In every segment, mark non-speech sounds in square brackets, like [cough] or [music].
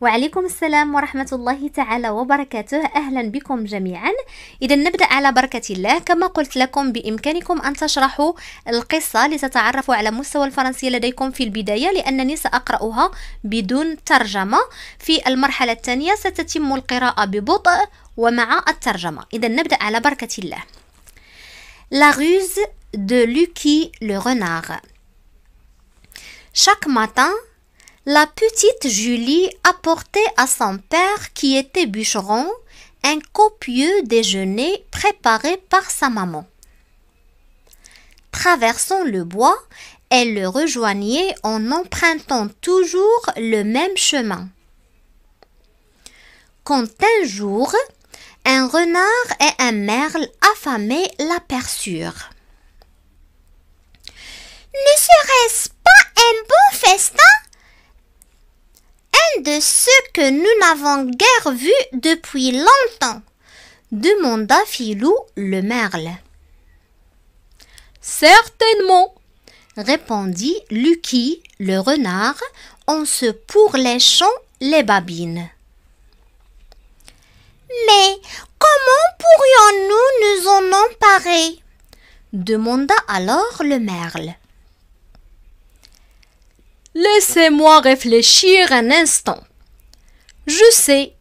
وعليكم السلام ورحمة الله تعالى وبركاته أهلا بكم جميعا إذا نبدأ على بركة الله كما قلت لكم بإمكانكم أن تشرحوا القصة لتتعرفوا على مستوى الفرنسية لديكم في البداية لأنني سأقرأها بدون ترجمة في المرحلة الثانية ستتم القراءة ببطء ومع الترجمة إذا نبدأ على بركة الله La ruse de Lucky le renard. Chaque matin, La petite Julie apportait à son père, qui était bûcheron, un copieux déjeuner préparé par sa maman. Traversant le bois, elle le rejoignait en empruntant toujours le même chemin. Quand un jour, un renard et un merle affamés l'aperçurent. Ne serait-ce pas un beau festin de ce que nous n'avons guère vu depuis longtemps demanda Filou le merle. Certainement, répondit Lucky le renard en se pourléchant les babines. Mais comment pourrions-nous nous en emparer demanda alors le merle. Laissez-moi réfléchir un instant. Je sais,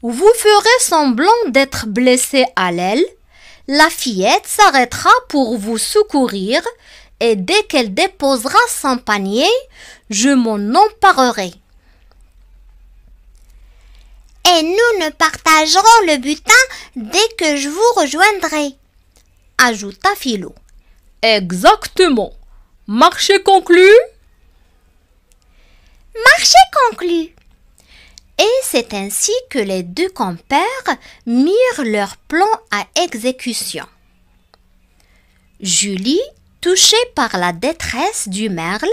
vous ferez semblant d'être blessé à l'aile, la fillette s'arrêtera pour vous secourir et dès qu'elle déposera son panier, je m'en emparerai. Et nous ne partagerons le butin dès que je vous rejoindrai, ajouta Philo. Exactement. Marché conclu Marché conclu. Et c'est ainsi que les deux compères mirent leur plan à exécution. Julie, touchée par la détresse du merle,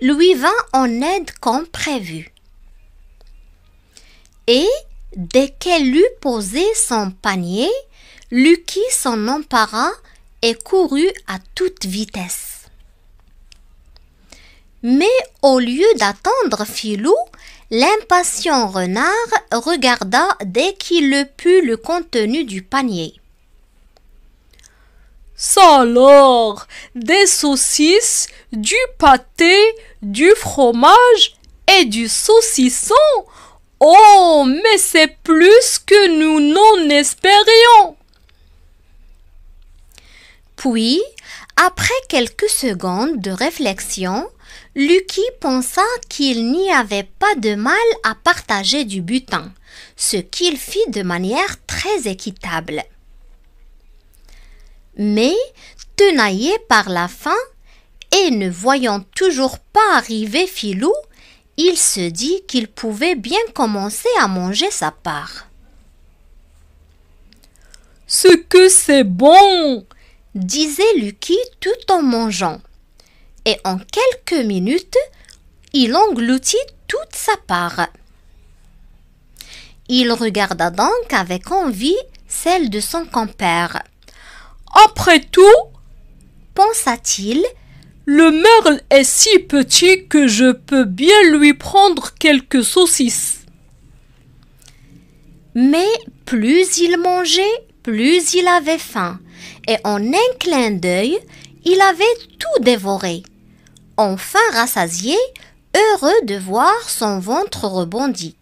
lui vint en aide comme prévu. Et, dès qu'elle eut posé son panier, Lucky s'en empara et courut à toute vitesse. Mais au lieu d'attendre Filou, l'impatient renard regarda dès qu'il le put le contenu du panier. Ça alors, des saucisses, du pâté, du fromage et du saucisson. Oh, mais c'est plus que nous n'en espérions. Puis, après quelques secondes de réflexion, Lucky pensa qu'il n'y avait pas de mal à partager du butin, ce qu'il fit de manière très équitable. Mais, tenaillé par la faim et ne voyant toujours pas arriver Filou, il se dit qu'il pouvait bien commencer à manger sa part. Ce que c'est bon disait Lucky tout en mangeant et en quelques minutes, il engloutit toute sa part. Il regarda donc avec envie celle de son compère. Après tout, pensa-t-il, le merle est si petit que je peux bien lui prendre quelques saucisses. Mais plus il mangeait, plus il avait faim, et en un clin d'œil, il avait tout dévoré enfin rassasié, heureux de voir son ventre rebondi.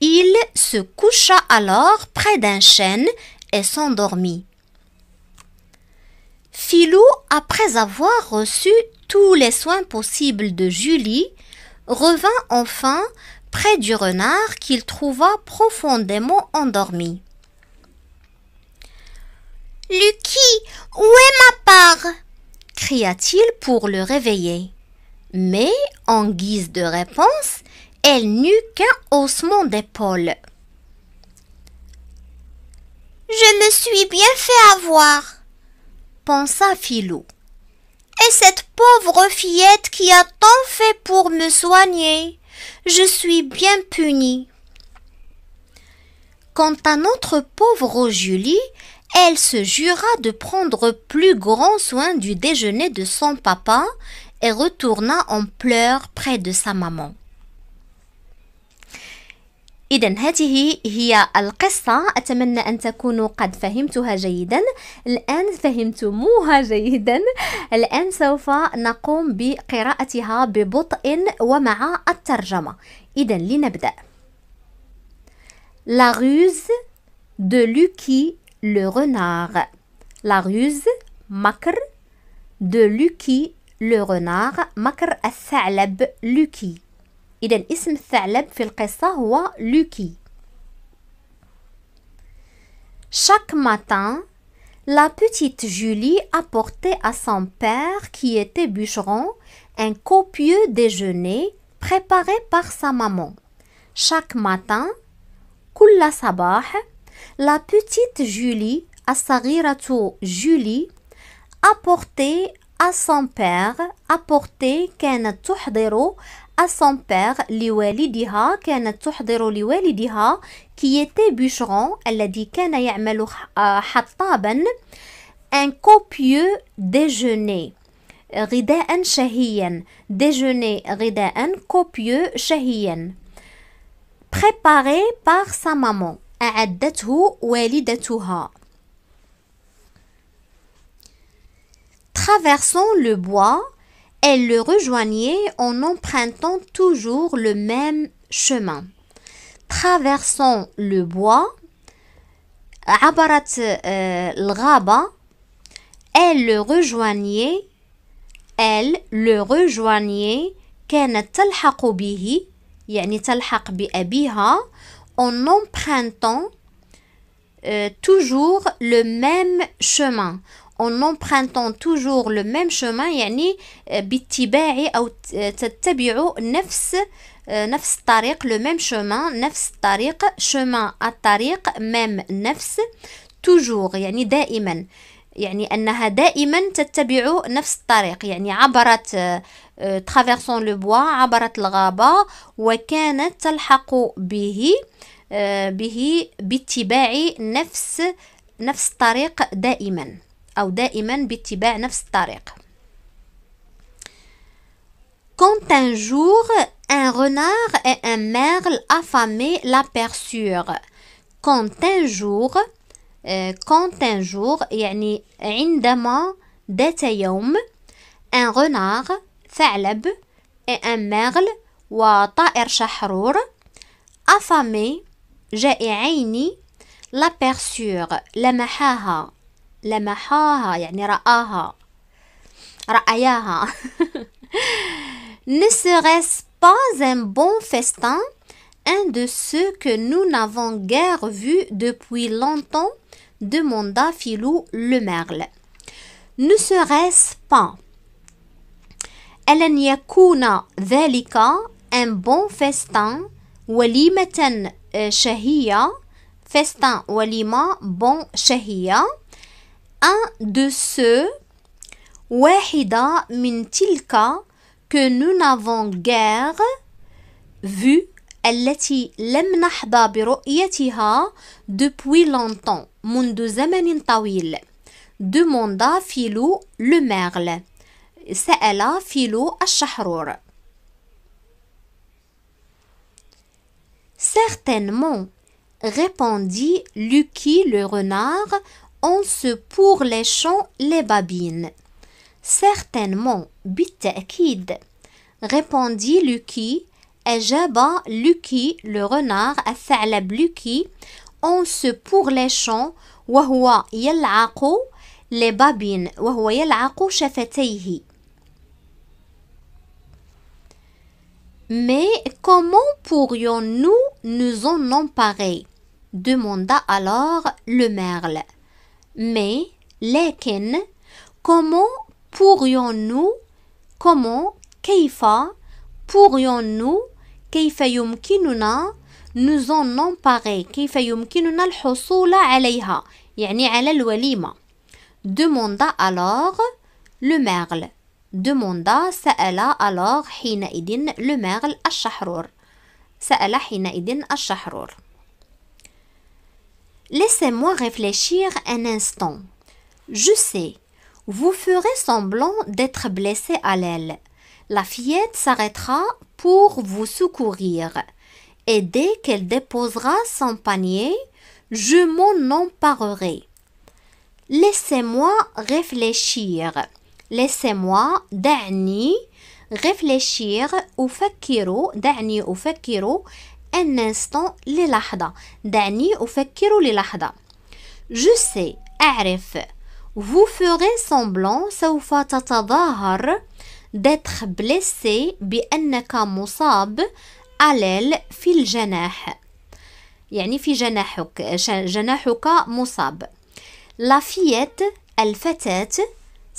Il se coucha alors près d'un chêne et s'endormit. Philou, après avoir reçu tous les soins possibles de Julie, revint enfin près du renard qu'il trouva profondément endormi. Lucky, où est ma part cria-t-il pour le réveiller. Mais, en guise de réponse, elle n'eut qu'un haussement d'épaule. Je me suis bien fait avoir, pensa Philou. Et cette pauvre fillette qui a tant fait pour me soigner, je suis bien punie. Quant à notre pauvre Julie, elle se jura de prendre plus grand soin du déjeuner de son papa et retourna en pleurs près de sa maman. Iden hatihi hiya al-kassa atemenna entakunu kad fahim tu hajidhen l'en fahim tu mu hajidhen l'en sofa nakumbi kera atiha bebot in wamaha atarjama Iden li La ruse de Luki le renard. La ruse, makr, de Lucky, le renard, makr al-tha'lab, Lucky. ism Tha'lab Lucky. Chaque matin, la petite Julie apportait à son père, qui était bûcheron, un copieux déjeuner préparé par sa maman. Chaque matin, la sabah, la petite Julie, Asagiratu Julie, porté à son père, apportait كانت تحضر à son père لوالدها كانت تحضر لوالدها qui était bûcheron الذي كان يعمل un copieux déjeuner غذاء شهيا déjeuner copieux préparé par sa maman أعدته Traversant le bois, elle le rejoignait en empruntant toujours le même chemin. Traversant le bois, elle le rejoignait elle le rejoignait كانت en empruntant euh, toujours le même chemin. En empruntant toujours le même chemin, yani euh, bittibai ou nefs euh, nafs nafs tariq le même chemin, nafs tariq chemin à tariq même nafs toujours yani daiman. يعني انها دائما تتبع il y yani des ترافيرسون لو بوا عبرت الغابة وكانت تلحق به آه، به باتباع نفس نفس الطريق دائما أو دائما باتباع نفس الطريق Quand un jour, un renard et un merle affamés l'aperçurent. Quand un jour, euh, quand un jour, يعني عندما ذات يوم, un renard ثعلب et un merle وطائر شحرور affamé la l'aperçure لمحاها لمحاها يعني رآها رأياها [laughs] ne serait-ce pas un bon festin un de ceux que nous n'avons guère vu depuis longtemps demanda Philou le merle. Ne serait-ce pas ألن يكون ذلك un bon festin وليمة شهية festin وليمة bon شهية un de ceux واحدة من تلك que nous n'avons guère vu التي لم نحظى برؤيتها depuis longtemps منذ زمن طويل demanda Philou le merle سأل فيلو الشحرور Certainement, répondit Lucky le renard, on se pour les champs les babines. Certainement, kid répondit Lucky, ajaba Lucky le renard al-thalab Lucky, on se pour les champs وهو يلعق les babines وهو يلعق شفتيه Mais comment pourrions-nous nous en emparer demanda alors le merle. Mais, lekin, comment pourrions-nous, comment, keifa, pourrions-nous, keifa yumkinuna, nous en emparer, keifa yumkinuna الحصول alayha, yani ala demanda alors le merle demanda sa'ala alors حينئذ le merle الشحرور سأل حينئذ shahrour Laissez-moi réfléchir un instant. Je sais, vous ferez semblant d'être blessé à l'aile. La fillette s'arrêtera pour vous secourir. Et dès qu'elle déposera son panier, je m'en emparerai. Laissez-moi réfléchir. laissez-moi دعني réfléchir أفكر دعني أفكر un instant للحظة دعني أفكر للحظة je sais أعرف vous ferez semblant سوف تتظاهر d'être blessé بأنك مصاب ألل في الجناح يعني في جناحك جناحك مصاب la fillette الفتاة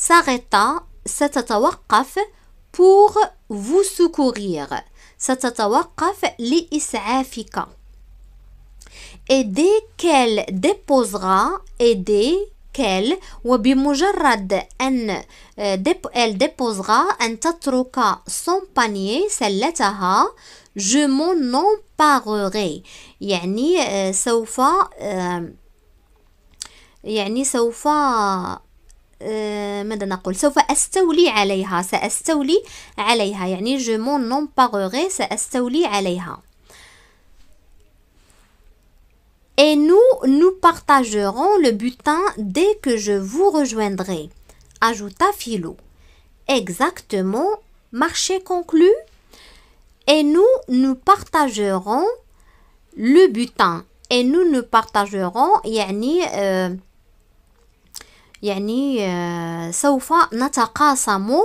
s'arrêta ستتوقف pour vous secourir ستتوقف لإسعافك et dès qu'elle déposera et dès qu'elle وبمجرد أن euh, elle déposera أن تترك son panier سلتها je m'en emparerai يعني سوف يعني سوف ماذا نقول je m'en emparerai عليها Et nous, nous partagerons le butin dès que je vous rejoindrai. Ajouta Philo. Exactement, marché conclu. Et nous, nous partagerons le butin. Et nous, nous partagerons, yani, euh, يعني euh, سوف نتقاسم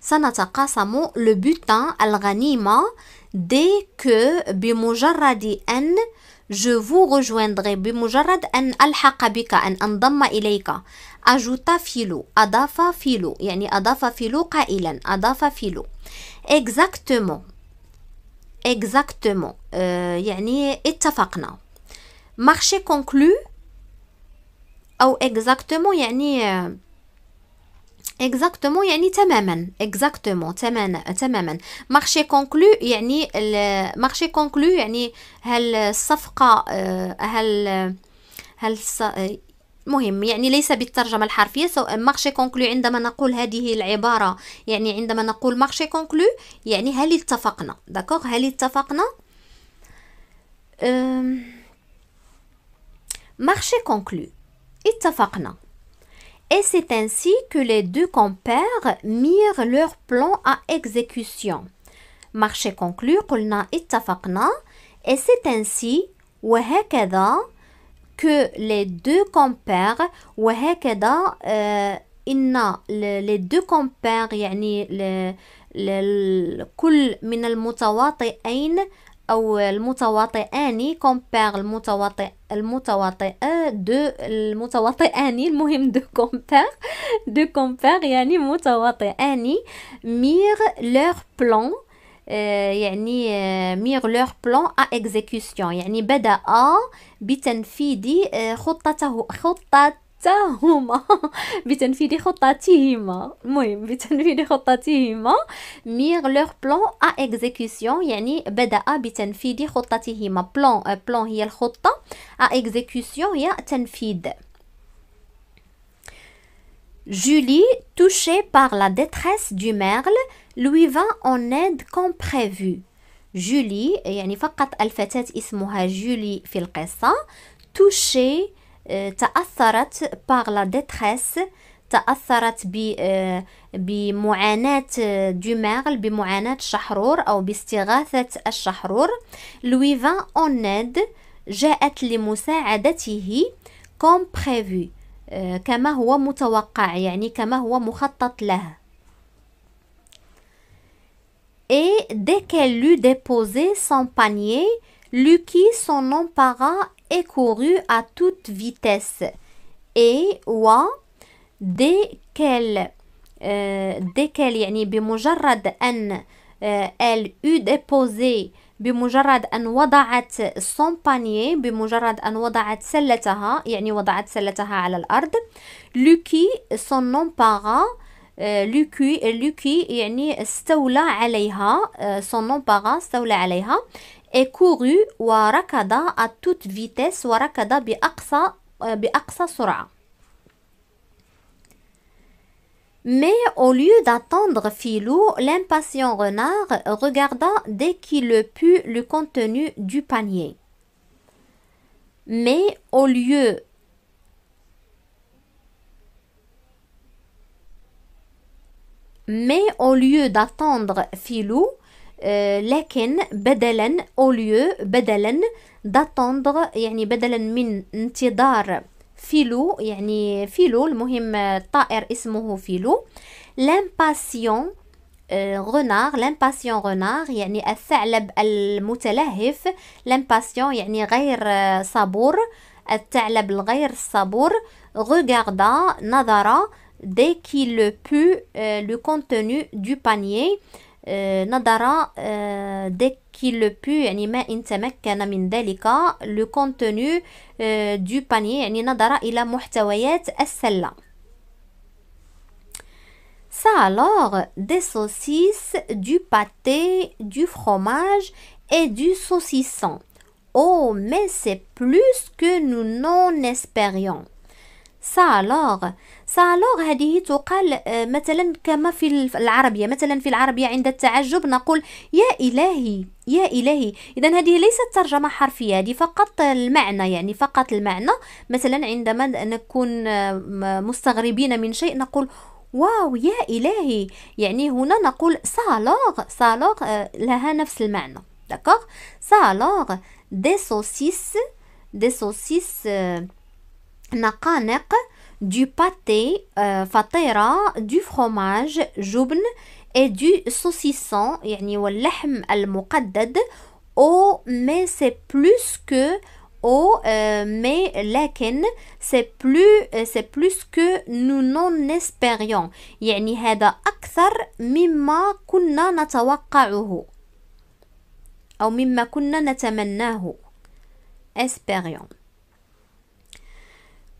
سنتقاسم لو الغنيمة دي que بمجرد أن je vous rejoindrai بمجرد أن ألحق بك أن أنضم إليك أجوتا فيلو أضاف فيلو يعني أضاف فيلو قائلا أضاف فيلو exactement exactement euh, يعني اتفقنا marché conclu او اكزاكتومون يعني اكزاكتومون يعني تماما اكزاكتومون تماما تماما مارشي كونكلو يعني مارشي كونكلو يعني هل الصفقه آه، هل هل مهم يعني ليس بالترجمة الحرفية سواء مارشي كونكلو عندما نقول هذه العبارة يعني عندما نقول مارشي كونكلو يعني هل اتفقنا داكوغ هل اتفقنا مارشي كونكلو Et c'est ainsi que les deux compères mirent leur plan à exécution. Marché conclu, قلنا اتفقنا. Et c'est ainsi, وهكذا, que les deux compères, وهكذا, euh, inna les deux compères يعني كل من المتواطئين أو المتواطئان compères المتواطئ المتواطئة دو المتواطئان المهم دو كومبار دو كومبار يعني متواطئان مير لور بلان آه، يعني آه، مير لور بلان ا اكزيكوسيون يعني بدأ آه، بتنفيذ خطته خطة حتى هما بتنفيذ خططهما المهم بتنفيذ خططهما ميغ لور بلان ا اكزيكوسيون يعني بدا بتنفيذ خطتهما بلان بلان هي الخطه ا اكزيكوسيون هي تنفيذ Julie, touchée par la détresse du merle, lui va en aide comme prévu. Julie, يعني فقط الفتاة اسمها جولي في القصة, touchée تأثرت باغ لا ديتريس تأثرت آه، بمعاناة دوماغل آه، بمعاناة شحرور أو باستغاثة الشحرور لويفا أوناد جاءت لمساعدته كوم بريفو آه، كما هو متوقع يعني كما هو مخطط له Et dès qu'elle eut déposé son panier, Lucky s'en empara Couru à toute vitesse et wa dès qu'elle euh, dès qu'elle yanni n en elle eut déposé bimujarad en wada à son panier bimujarad en wada à celle à la wada à celle luki son nom para euh, luki et luki staula stoula euh, son nom para staula à et courut à toute vitesse euh, mais au lieu d'attendre Filou, l'impatient renard regarda dès qu'il le put le contenu du panier. Mais au lieu Mais au lieu d'attendre Filou, آه، لكن بدلا او بدلا داتوندغ يعني بدلا من انتظار فيلو يعني فيلو المهم الطائر اسمه فيلو لامباسيون غنار لامباسيون غنار يعني الثعلب المتلهف لامباسيون يعني غير صبور الثعلب الغير الصبور نظرة نظر كي لو بو لو كونتوني دو بانيي Euh, Nadara euh, dès qu'il put يعني ما من le contenu euh, du panier يعني نظر الى محتويات là Ça alors, des saucisses, du pâté, du fromage et du saucisson. Oh, mais c'est plus que nous n'en espérions. Ça alors, سالوغ هذه تقال آه، مثلا كما في العربية مثلا في العربية عند التعجب نقول يا إلهي يا إلهي إذا هذه ليست ترجمة حرفية هذه فقط المعنى يعني فقط المعنى مثلا عندما نكون آه، مستغربين من شيء نقول واو يا إلهي يعني هنا نقول سالوغ سالوغ آه، لها نفس المعنى داكوغ سالوغ دي سوسيس دي سوسيس نقانق du pâté, euh, fatera, du fromage, joubn, et du saucisson, يعني al المقدد ou mais c'est plus que au oh, euh, mais لكن c'est plus c'est plus que nous n'en espérions يعني هذا أكثر مما كنا نتوقعه ou مما كنا نتمناه espérions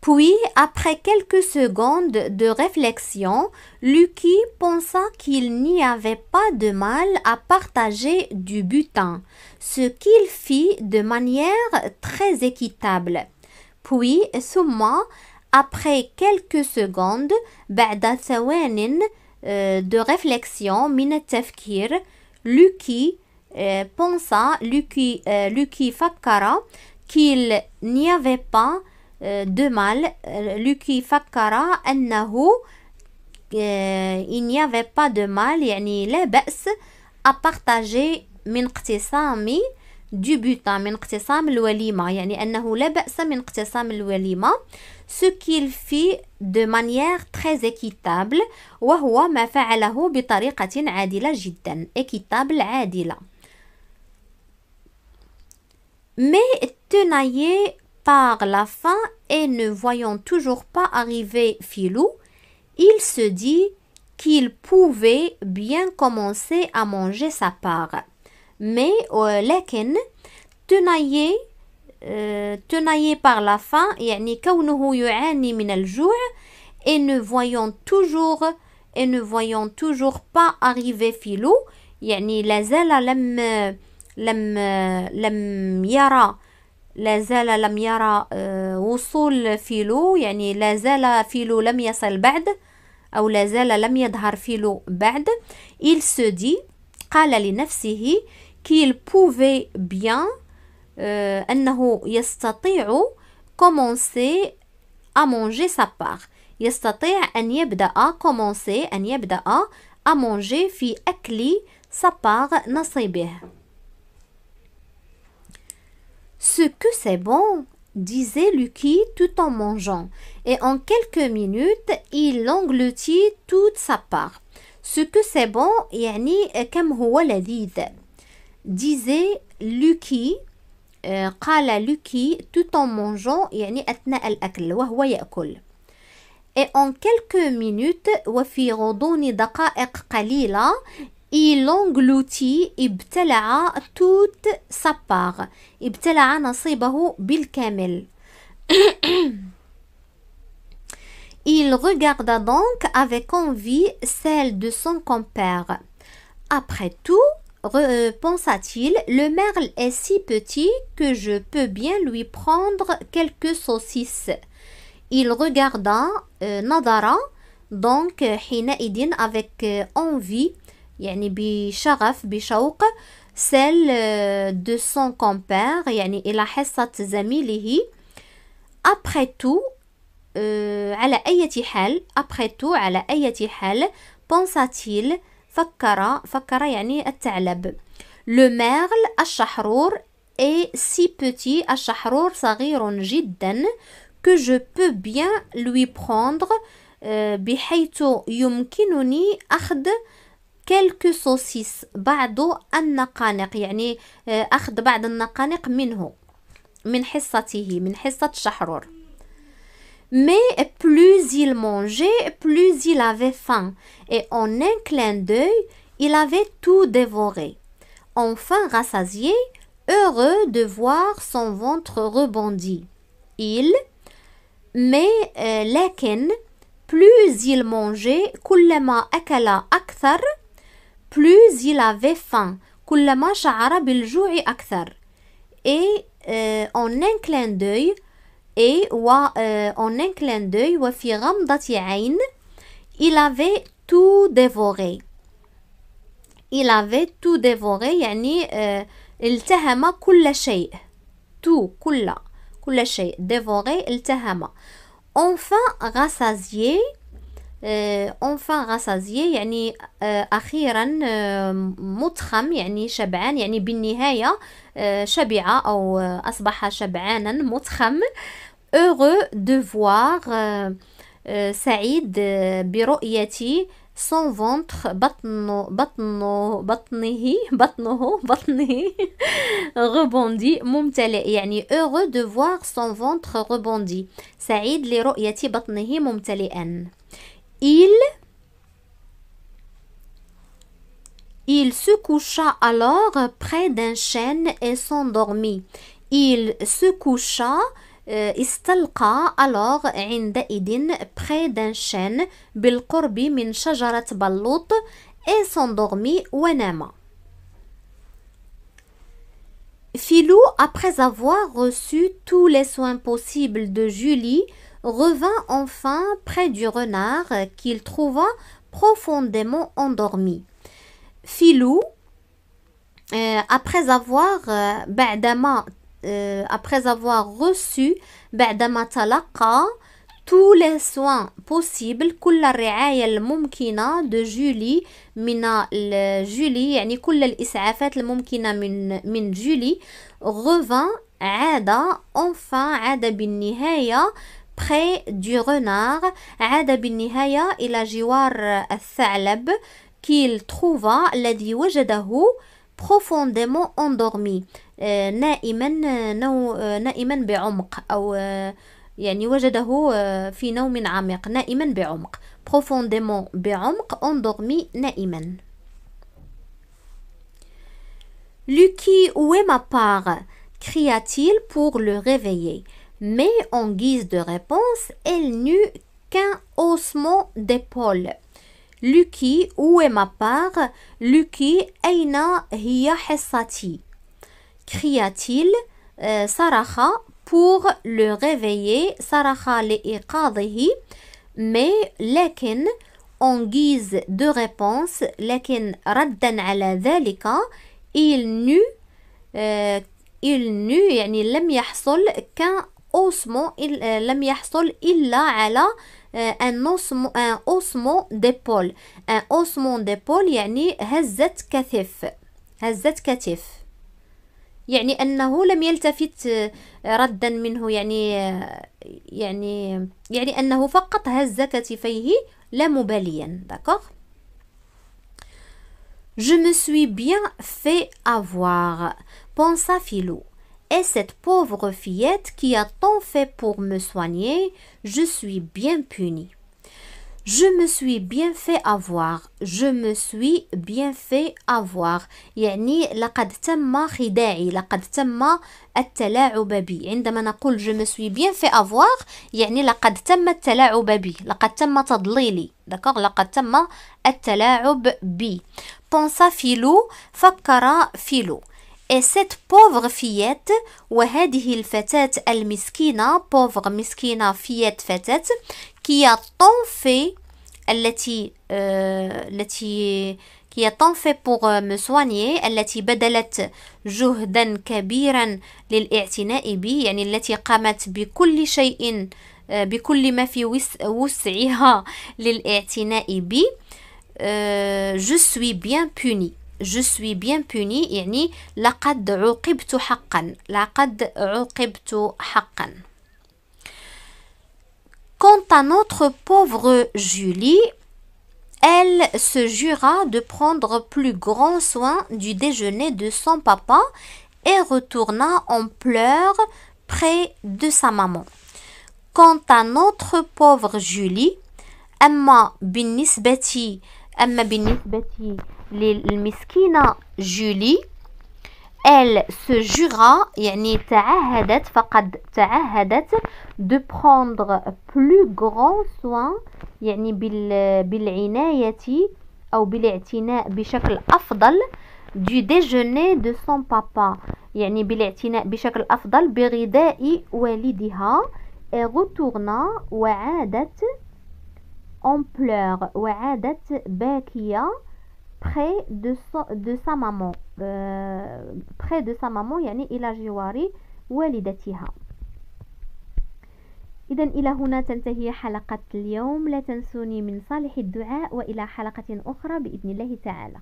puis, après quelques secondes de réflexion, Lucky pensa qu'il n'y avait pas de mal à partager du butin, ce qu'il fit de manière très équitable. Puis, Souma, après quelques secondes, euh, de réflexion, Lucky euh, pensa, Lucky, euh, Lucky Fakkara, qu'il n'y avait pas de mal, lui fakara annahu euh, il n'y avait pas de mal, yani les bes à partager min du butin, hein, min qtisam l'walima, yani annahu les bes min qtisam l'walima, ce qu'il fit de manière très équitable, wa huwa ma fa'alahu bi tariqatin adila jidden, équitable adila. Mais tenaillé la faim et ne voyant toujours pas arriver Filou, il se dit qu'il pouvait bien commencer à manger sa part. Mais euh, Leken, tenaillé, euh, tenaillé par la faim, et ne voyant toujours et ne voyant toujours pas arriver Filou, يعني لازال لم لم لم yara لازال لم يرى آه، وصول فيلو يعني لازال فيلو لم يصل بعد أو لازال لم يظهر فيلو بعد il se dit قال لنفسه qu'il pouvait bien آه، أنه يستطيع commencer à manger sa part يستطيع أن يبدأ commencer أن يبدأ à manger في أكل sa part نصيبه que c'est bon, disait Lucky tout en mangeant, et en quelques minutes, il engloutit toute sa part. Ce que c'est bon, يعني كم le لذيذ. Disait Lucky, à euh, قال tout en mangeant يعني أثناء الأكل وهو Et en quelques minutes وفي غضون دقائق قليلة il engloutit ibtala'a toute sa part. Ibtala'a kamel. [coughs] Il regarda donc avec envie celle de son compère. Après tout, euh, pensa-t-il, le merle est si petit que je peux bien lui prendre quelques saucisses. Il regarda euh, Nadara, donc euh, Hinaidin, avec envie, يعني بشغف بشوق سيل دو سون كومبير يعني الى حصة زميله ابخي تو euh, على اية حال ابخي تو على اية حال بونساتيل فكر فكر يعني الثعلب لو ميرل الشحرور اي سي بوتي الشحرور صغير جدا كو جو بو بيان لوي بروندغ بحيث يمكنني اخذ quelques saucisses Mais plus il mangeait, plus il avait faim, et en un clin d'œil, il avait tout dévoré. Enfin rassasié, heureux de voir son ventre rebondi. Il, mais euh, plus il mangeait, كلما أكل أكثر, plus il avait faim. Et euh, en un clin d'œil, et euh, en un clin d'œil, il avait tout dévoré. Il avait tout dévoré, يعني التهم كل شيء. Tout, كل شيء. Dévoré, Enfin, rassasié, اونفان آه، غسازية يعني آه، اخيرا آه، متخم يعني شبعان يعني بالنهاية شبع او اصبح شبعانا متخم اوغو دو فوار سعيد برؤيتي سون فونتخ بطنه بطنه بطنه بطنه بطنه غوبوندي ممتلئ يعني اوغو دو فوار سون فونتخ غوبوندي سعيد لرؤية بطنه ممتلئا Il Il se coucha alors près d'un chêne et s'endormit. Il se coucha استلقى euh, alors عندئذ près d'un chêne بالقرب من شجرة بلوط et s'endormit ونام. Philou, après avoir reçu tous les soins possibles de Julie, revint enfin près du renard qu'il trouva profondément endormi. Philou, euh, euh, euh, après avoir reçu بعدما تلقى tous les soins possibles كل الرعاية الممكنة de جولي من جولي يعني كل الإسعافات الممكنة من من جولي revint عاد enfin عاد بالنهاية près du renard عاد بالنهاية إلى جوار الثعلب qu'il trouva الذي وجده profondément endormi آه، نائما نو آه، نائما بعمق أو آه، يعني وجده في نوم عميق نائما بعمق profondément بعمق endormi نائما Lucky, où est ma part cria-t-il pour le réveiller. Mais en guise de réponse, elle n'eut qu'un haussement d'épaule. Lucky, où est ma part Lucky, aina hiya hessati cria-t-il, euh, pour le réveiller, Saraha li mais lakin en guise de réponse, Lekin raddan ala dhalika, il n'eut euh, il n'eut yani lam yahsul qu'un ossement il euh, lam yahsul illa ala euh, un Osmo un de d'épaule un de d'épaule yani hazat katif hazat katif je me suis bien fait avoir, pensa Philo. Et cette pauvre fillette qui a tant fait pour me soigner, je suis bien punie. Je me suis bien fait avoir. Je me suis bien fait avoir. يعني لقد تم خداعي. لقد تم التلاعب بي. عندما نقول je me suis bien fait avoir يعني لقد تم التلاعب بي. لقد تم تضليلي. دكار لقد تم التلاعب بي. Pensa فيلو فكر فيلو. Et cette pauvre fillette, وهذه الفتاة المسكينة, pauvre مسكينة fillette فتاة, qui a tant fait التي آه، التي qui a بوغ fait التي بذلت جهدا كبيرا للاعتناء بي يعني التي قامت بكل شيء آه، بكل ما في وسعها للاعتناء بي جو سوي بيان بوني جو سوي بيان بوني يعني لقد عوقبت حقا لقد عوقبت حقا Quant à notre pauvre Julie, elle se jura de prendre plus grand soin du déjeuner de son papa et retourna en pleurs près de sa maman. Quant à notre pauvre Julie, Emma بالنسبة أما بالنسبة للمسكينة Julie elle se jura, yani ta'ahadat, faqad ta'ahadat, de prendre plus grand soin, yani bil, bil inayati, ou bil i'tina, bishakl afdal, du déjeuner de son papa. Yani bil i'tina, bishakl afdal, biridai walidiha, et retourna, wa'adat, en pleurs, wa'adat bakia, près de, de sa maman. بخي دو سا مامون يعني إلى جوار والدتها إذا إلى هنا تنتهي حلقة اليوم لا تنسوني من صالح الدعاء وإلى حلقة أخرى بإذن الله تعالى